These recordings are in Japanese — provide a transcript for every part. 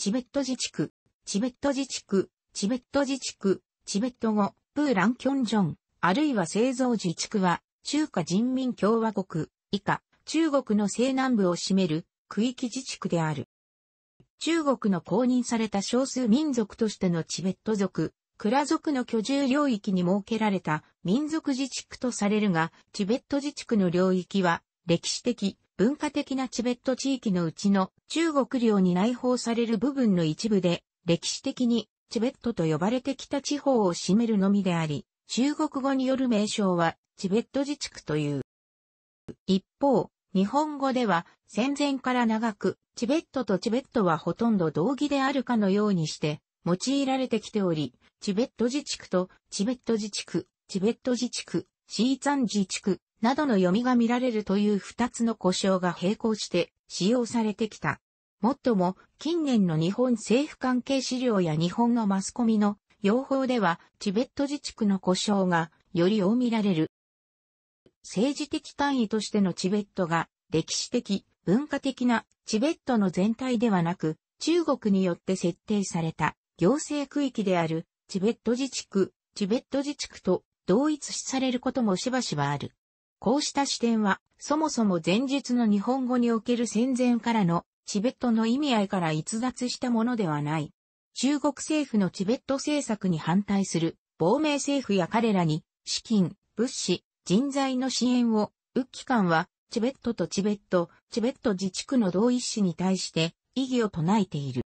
チベット自治区、チベット自治区、チベット自治区、チベット語、プーランキョンジョン、あるいは製造自治区は、中華人民共和国、以下、中国の西南部を占める、区域自治区である。中国の公認された少数民族としてのチベット族、クラ族の居住領域に設けられた民族自治区とされるが、チベット自治区の領域は、歴史的、文化的なチベット地域のうちの中国領に内包される部分の一部で、歴史的にチベットと呼ばれてきた地方を占めるのみであり、中国語による名称はチベット自治区という。一方、日本語では戦前から長く、チベットとチベットはほとんど同義であるかのようにして、用いられてきており、チベット自治区とチベット自治区、チベット自治区、シーザン自治区、などの読みが見られるという二つの故障が並行して使用されてきた。もっとも、近年の日本政府関係資料や日本のマスコミの用法では、チベット自治区の故障がより多見られる。政治的単位としてのチベットが歴史的、文化的なチベットの全体ではなく、中国によって設定された行政区域であるチベット自治区、チベット自治区と同一視されることもしばしばある。こうした視点は、そもそも前述の日本語における戦前からのチベットの意味合いから逸脱したものではない。中国政府のチベット政策に反対する亡命政府や彼らに資金、物資、人材の支援を、ウッキ官はチベットとチベット、チベット自治区の同一市に対して異議を唱えている。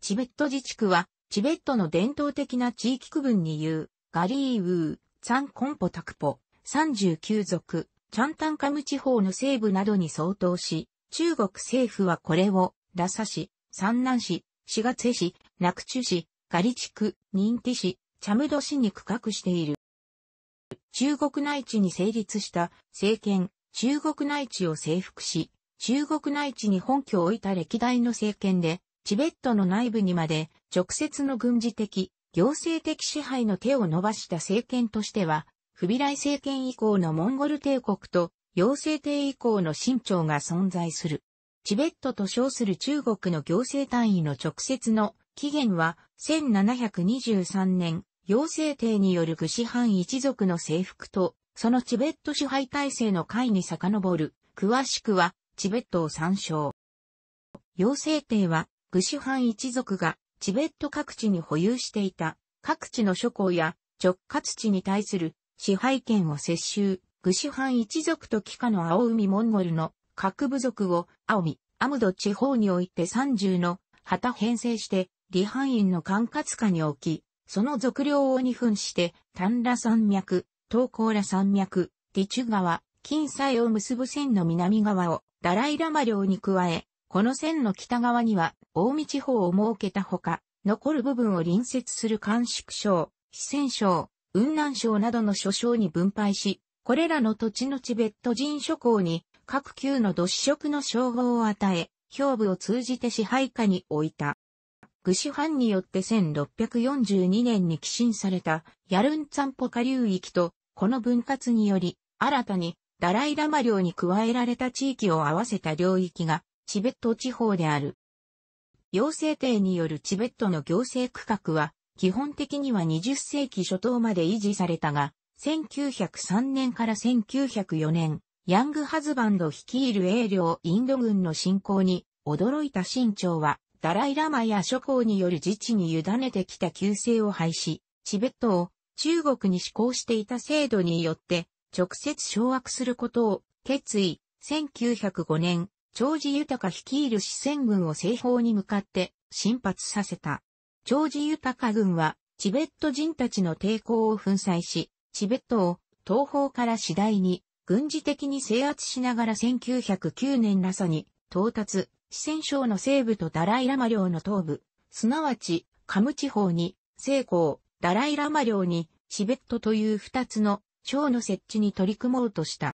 チベット自治区はチベットの伝統的な地域区分に言う、ガリーウー、ツァンコンポタクポ、39族、チャンタンカム地方の西部などに相当し、中国政府はこれを、ラサ市、山南市、四月江市、楽中市、ガリ地区、認定市、チャムド市に区画している。中国内地に成立した政権、中国内地を征服し、中国内地に本拠を置いた歴代の政権で、チベットの内部にまで直接の軍事的、行政的支配の手を伸ばした政権としては、クビライ政権以降のモンゴル帝国と、妖精帝以降の清朝が存在する。チベットと称する中国の行政単位の直接の起源は、1723年、妖精帝による愚子藩一族の征服と、そのチベット支配体制の会に遡る。詳しくは、チベットを参照。妖精帝は、愚子藩一族が、チベット各地に保有していた、各地の諸侯や直轄地に対する支配権を接収、愚シ藩一族と帰化の青海モンゴルの各部族を青海、アムド地方において30の旗編成して、李範院の管轄下に置き、その属領を二分して、丹羅山脈、東高羅山脈、ディチュ川、金西を結ぶ線の南側をダライラマ領に加え、この線の北側には大見地方を設けたほか、残る部分を隣接する甘粛省、四川省、雲南省などの諸省に分配し、これらの土地のチベット人諸侯に各級の土子職の称号を与え、兵部を通じて支配下に置いた。具志藩によって1642年に寄進されたヤルンツァンポカ流域と、この分割により、新たにダライラマ領に加えられた地域を合わせた領域がチベット地方である。行政帝によるチベットの行政区画は、基本的には20世紀初頭まで維持されたが、1903年から1904年、ヤングハズバンド率いる英領インド軍の侵攻に驚いた新朝は、ダライラマや諸侯による自治に委ねてきた旧制を廃止、チベットを中国に施行していた制度によって直接掌握することを決意、1905年、長治豊率いる四川軍を西方に向かって進発させた。長寿豊か軍は、チベット人たちの抵抗を粉砕し、チベットを東方から次第に軍事的に制圧しながら1909年ラサに到達、四川省の西部とダライラマ領の東部、すなわちカム地方に西高、ダライラマ領にチベットという二つの省の設置に取り組もうとした。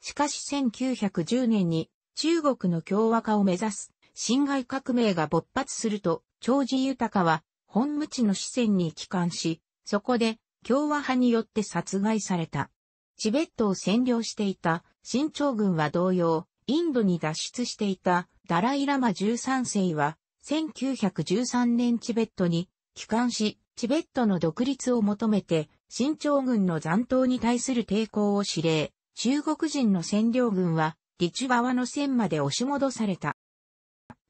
しかし1910年に中国の共和化を目指す侵害革命が勃発すると長治豊は本無知の視線に帰還し、そこで共和派によって殺害された。チベットを占領していた新朝軍は同様、インドに脱出していたダライラマ13世は1913年チベットに帰還し、チベットの独立を求めて新朝軍の残党に対する抵抗を指令、中国人の占領軍はリチュワワの線まで押し戻された。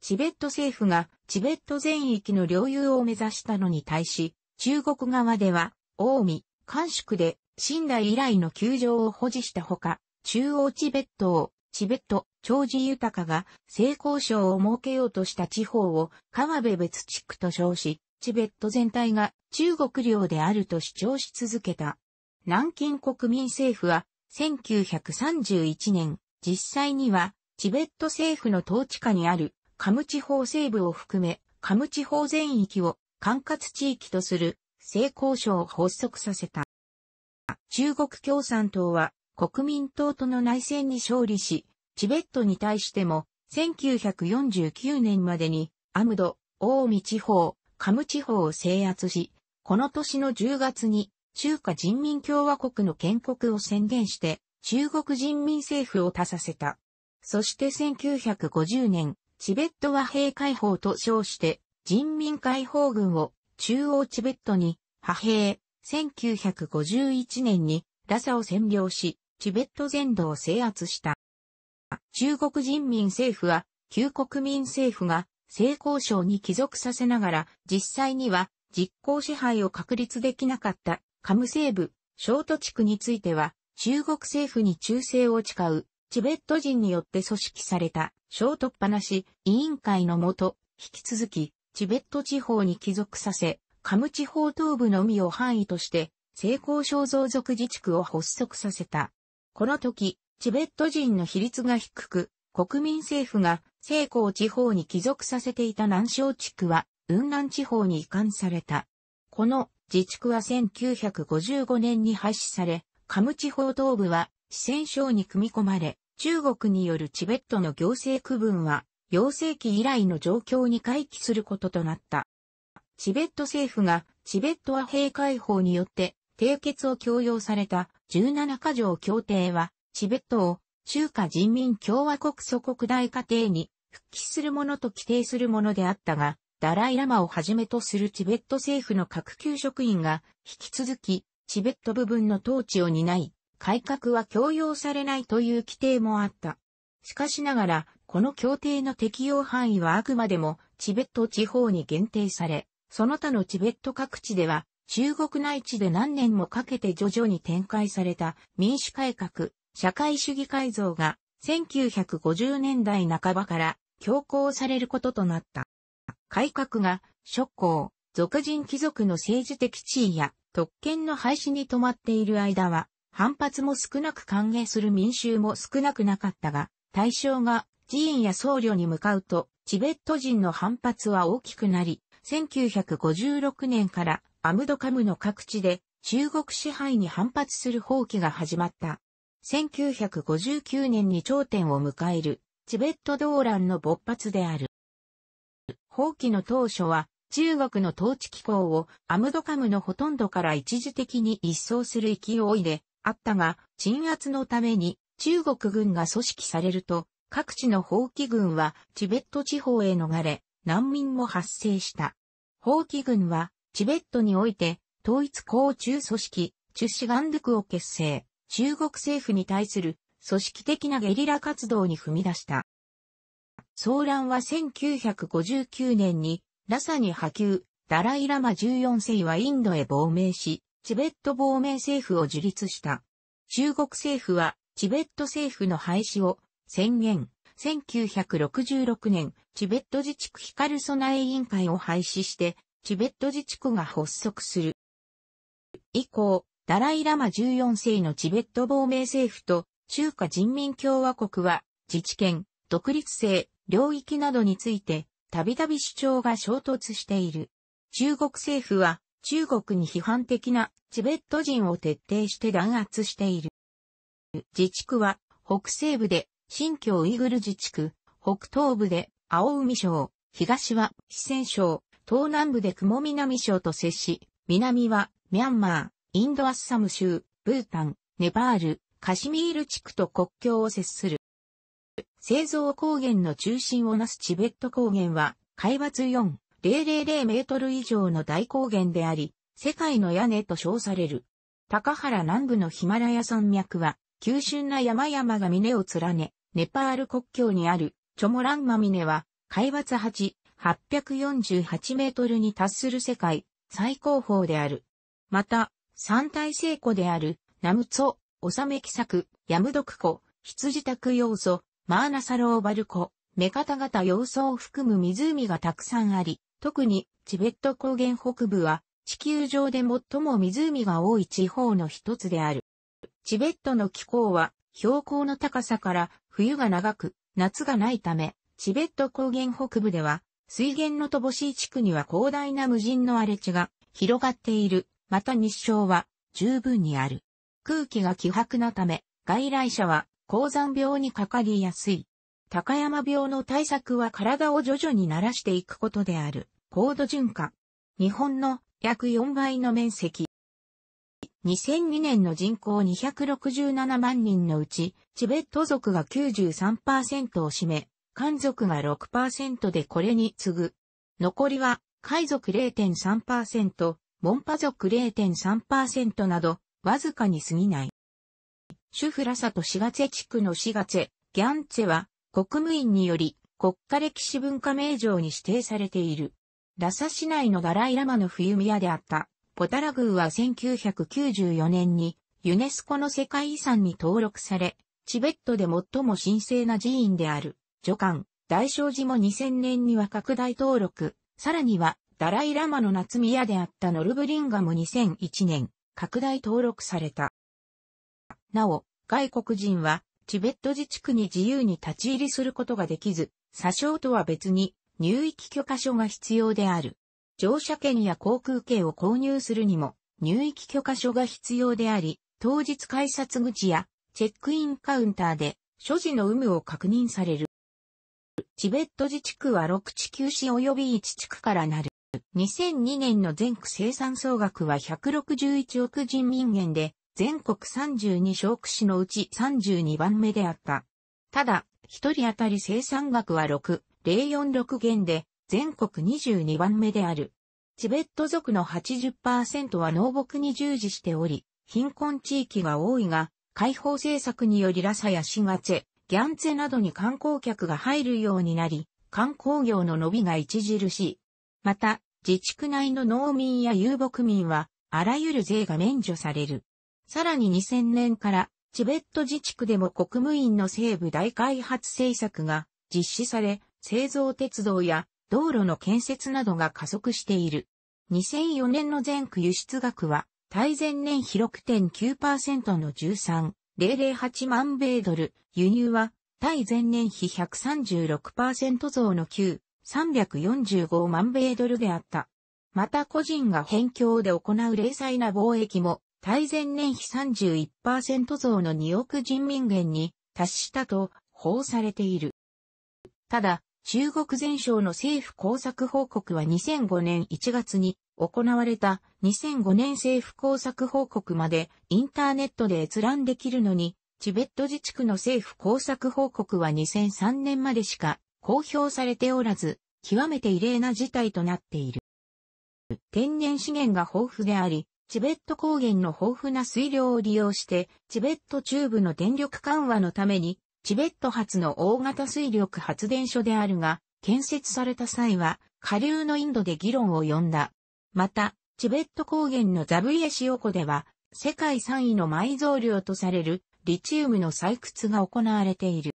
チベット政府がチベット全域の領有を目指したのに対し、中国側では、大海、韓宿で、新代以来の球場を保持したほか、中央チベットを、チベット、長寺豊が、性交渉を設けようとした地方を、川辺別地区と称し、チベット全体が中国領であると主張し続けた。南京国民政府は、1931年、実際には、チベット政府の統治下にあるカム地方西部を含め、カム地方全域を管轄地域とする性交渉を発足させた。中国共産党は国民党との内戦に勝利し、チベットに対しても1949年までにアムド、大ミ地方、カム地方を制圧し、この年の10月に中華人民共和国の建国を宣言して中国人民政府を他させた。そして1950年、チベット和平解放と称して、人民解放軍を中央チベットに派兵、1951年にラサを占領し、チベット全土を制圧した。中国人民政府は、旧国民政府が性交渉に帰属させながら、実際には実効支配を確立できなかったカム西部、ショート地区については、中国政府に忠誠を誓う、チベット人によって組織された小突破なし委員会のもと、引き続き、チベット地方に帰属させ、カム地方東部のみを範囲として、成功肖像族自治区を発足させた。この時、チベット人の比率が低く、国民政府が成功地方に帰属させていた南昌地区は、雲南地方に移管された。この自治区は1955年に廃止され、カム地方東部は四川省に組み込まれ、中国によるチベットの行政区分は、要請期以来の状況に回帰することとなった。チベット政府が、チベット和平解放によって、締結を強要された17か条協定は、チベットを中華人民共和国祖国大家庭に復帰するものと規定するものであったが、ダライラマをはじめとするチベット政府の各級職員が引き続きチベット部分の統治を担い、改革は強要されないという規定もあった。しかしながら、この協定の適用範囲はあくまでもチベット地方に限定され、その他のチベット各地では、中国内地で何年もかけて徐々に展開された民主改革、社会主義改造が1950年代半ばから強行されることとなった。改革が諸侯、俗人貴族の政治的地位や特権の廃止に止まっている間は、反発も少なく歓迎する民衆も少なくなかったが、対象が寺院や僧侶に向かうと、チベット人の反発は大きくなり、1956年からアムドカムの各地で中国支配に反発する放棄が始まった。1959年に頂点を迎えるチベット動乱の勃発である。放棄の当初は中国の統治機構をアムドカムのほとんどから一時的に一掃する勢いであったが、鎮圧のために中国軍が組織されると、各地の放棄軍はチベット地方へ逃れ、難民も発生した。放棄軍は、チベットにおいて、統一公中組織、中止ガンドゥクを結成、中国政府に対する組織的なゲリラ活動に踏み出した。騒乱は1959年に、ラサに波及、ダライラマ14世はインドへ亡命し、チベット亡命政府を樹立した。中国政府は、チベット政府の廃止を宣言。1966年、チベット自治区ヒカルソナエ委員会を廃止して、チベット自治区が発足する。以降、ダライラマ14世のチベット亡命政府と中華人民共和国は自治権、独立性、領域などについてたびたび主張が衝突している。中国政府は中国に批判的なチベット人を徹底して弾圧している。自治区は北西部で新疆ウイグル自治区、北東部で青海省、東は四川省、東南部で雲南省と接し、南はミャンマー、インドアッサム州、ブータン、ネパール、カシミール地区と国境を接する。製造高原の中心をなすチベット高原は海抜4、000メートル以上の大高原であり、世界の屋根と称される。高原南部のヒマラヤ山脈は、急峻な山々が峰を連ね、ネパール国境にあるチョモランマ峰は、海抜8、848メートルに達する世界最高峰である。また、三大聖湖である、ナムツォ、オサメキサク、ヤムドク湖、羊卓要素、マーナサローバル湖、メカタガタ要素を含む湖がたくさんあり、特にチベット高原北部は地球上で最も湖が多い地方の一つである。チベットの気候は標高の高さから冬が長く夏がないため、チベット高原北部では水源の乏しい地区には広大な無人の荒れ地が広がっている。また日照は十分にある。空気が希薄なため、外来者は高山病にかかりやすい。高山病の対策は体を徐々に慣らしていくことである、高度循環。日本の約4倍の面積。2002年の人口267万人のうち、チベット族が93%を占め、漢族が6%でこれに次ぐ。残りは、海族0.3%、モンパ族0.3%など、わずかに過ぎない。シュフラサとシガツェ地区のシガツェ、ギャンツェは、国務院により国家歴史文化名城に指定されている。ラサ市内のダライラマの冬宮であったポタラ宮は1994年にユネスコの世界遺産に登録され、チベットで最も神聖な寺院である、女官、大聖寺も2000年には拡大登録、さらには、ダライラマの夏宮であったノルブリンガも2001年、拡大登録された。なお、外国人は、チベット自治区に自由に立ち入りすることができず、詐称とは別に入域許可書が必要である。乗車券や航空券を購入するにも入域許可書が必要であり、当日改札口やチェックインカウンターで所持の有無を確認される。チベット自治区は6地球市及び1地区からなる。2002年の全区生産総額は161億人民元で、全国32小区市のうち32番目であった。ただ、一人当たり生産額は6,046元で、全国22番目である。チベット族の80%は農牧に従事しており、貧困地域が多いが、開放政策によりラサやシガチェ、ギャンツェなどに観光客が入るようになり、観光業の伸びが著しい。また、自治区内の農民や遊牧民は、あらゆる税が免除される。さらに2000年からチベット自治区でも国務院の西部大開発政策が実施され、製造鉄道や道路の建設などが加速している。2004年の全区輸出額は、対前年比6.9%の13008万米ドル、輸入は、対前年比136%増の9、345万米ドルであった。また個人が辺境で行う零細な貿易も対前年比31%増の2億人民元に達したと報されている。ただ、中国全省の政府工作報告は2005年1月に行われた2005年政府工作報告までインターネットで閲覧できるのに、チベット自治区の政府工作報告は2003年までしか公表されておらず、極めて異例な事態となっている。天然資源が豊富であり、チベット高原の豊富な水量を利用して、チベット中部の電力緩和のために、チベット発の大型水力発電所であるが、建設された際は、下流のインドで議論を呼んだ。また、チベット高原のザブイエシオ湖では、世界3位の埋蔵量とされるリチウムの採掘が行われている。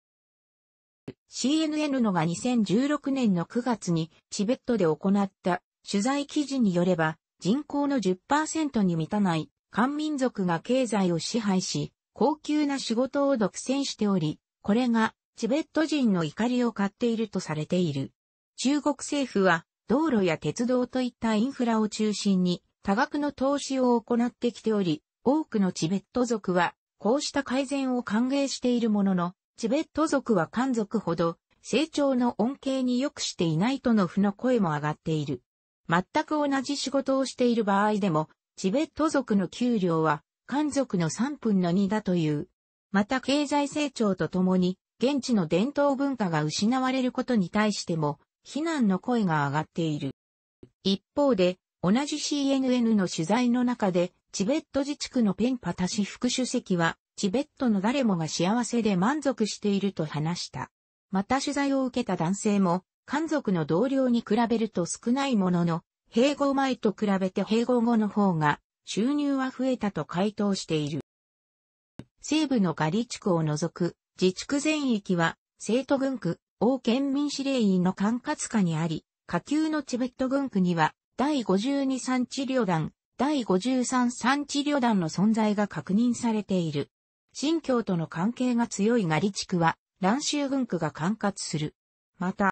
CNN のが2016年の9月にチベットで行った取材記事によれば、人口の10%に満たない漢民族が経済を支配し、高級な仕事を独占しており、これがチベット人の怒りを買っているとされている。中国政府は道路や鉄道といったインフラを中心に多額の投資を行ってきており、多くのチベット族はこうした改善を歓迎しているものの、チベット族は漢族ほど成長の恩恵に良くしていないとの負の声も上がっている。全く同じ仕事をしている場合でも、チベット族の給料は、漢族の3分の2だという。また経済成長とともに、現地の伝統文化が失われることに対しても、非難の声が上がっている。一方で、同じ CNN の取材の中で、チベット自治区のペンパタシ副主席は、チベットの誰もが幸せで満足していると話した。また取材を受けた男性も、漢族の同僚に比べると少ないものの、併合前と比べて併合後の方が収入は増えたと回答している。西部のガリ地区を除く自治区全域は、生徒軍区、王県民司令員の管轄下にあり、下級のチベット軍区には、第52産地旅団、第53産地旅団の存在が確認されている。新疆との関係が強いガリ地区は、蘭州軍区が管轄する。また、